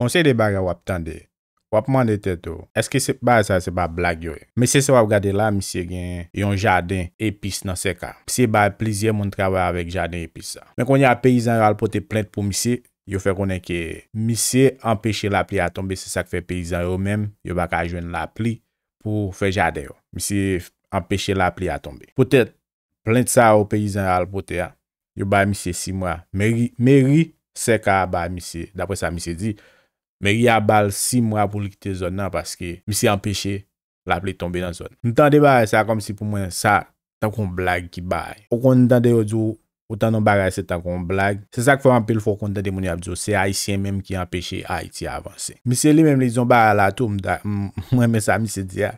Konsey de baga wap tande, wap mande teto, eske se ba sa se ba blag yo e? Mise se wap gade la, mise gen yon jardin epis nan se ka. Mise ba plizye moun travè avèk jardin epis sa. Men konye a peyizan ral pote plente pou mise, yo fè konen ke. Mise empèche la pli a tombe, se sa k fè peyizan yo mèm, yo baka jwen la pli pou fè jardin yo. Mise empèche la pli a tombe. Pote plente sa ou peyizan ral pote a, yo ba mise si mwa. Meri se ka ba mise, dapè sa mise di. Meri a bal 6 mwa pou li kite zon nan paske misi empeshe la ple tombe nan zon. Ntande baray sa kom si pou mwen sa tankon blag ki baray. Ou kon ntande yo djou, ou tankon baray se tankon blag. Se sak fwa an pel fwa kon ntande moun yo ap djou, se Haitien menm ki empeshe Haiti avanse. Misie li menm li zon baray la tou mwenme sa misi diya.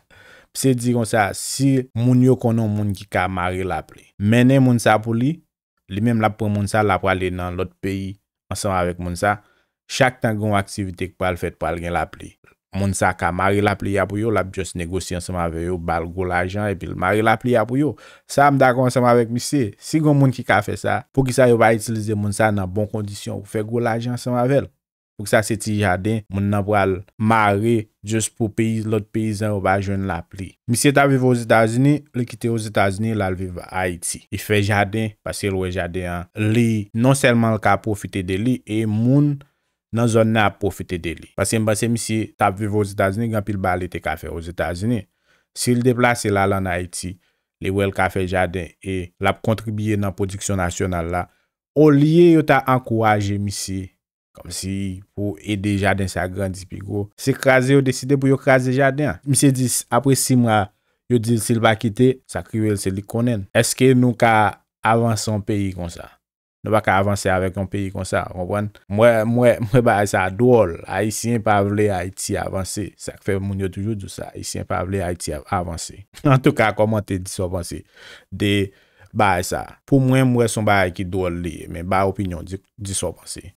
Misie diyon sa, si moun yo konon moun ki ka mari la ple. Mene moun sa pou li, li menm la pou moun sa la prale nan lot peyi ansan avèk moun sa. Chak tan goun aktivite ki pal fet pal gen la pli. Moun sa ka mari la pli ya pou yo, la bi jos negosyen seman ve yo, bal goun la jen, epi l mari la pli ya pou yo. Sa mda kon seman vek misi, si goun moun ki ka fe sa, pou ki sa yo ba itilize moun sa nan bon kondisyon, ou fe goun la jen seman vel. Pou ki sa se ti jaden, moun nan pral mari, jos pou lout peyizan yo ba jen la pli. Misi ta vive ou Zitazini, li kite ou Zitazini, la li vive Haiti. I fe jaden, pasi el we jaden, li, non selman l ka profite de li e nan zon nan ap profite de li. Pase mbase misi tap vive ou zi tazini, gan pil bali te kafe ou zi tazini. Si li deplase la lan Haiti, li wel kafe Jardin, e la pou kontribiye nan prodiksyon nasyonal la, ou liye yo ta ankoraje misi, kom si pou ede Jardin sa grandi pi go, se kraze yo deside pou yo kraze Jardin. Misi di apre 6 mwa, yo di sil ba kite, sa krivel se li konen. Eske nou ka avansan peyi kon sa? Nou ba ka avanse avèk yon peyi kon sa, konpwen. Mwen mwen mwen mwen ba a esa dool, a isyen pa vle a iti avanse. Sa kfe moun yo toujou djou sa, a isyen pa vle a iti avanse. An tou ka koman te diso avanse, de ba a esa. Pou mwen mwen son ba a ki dool li, men ba opinyon diso avanse.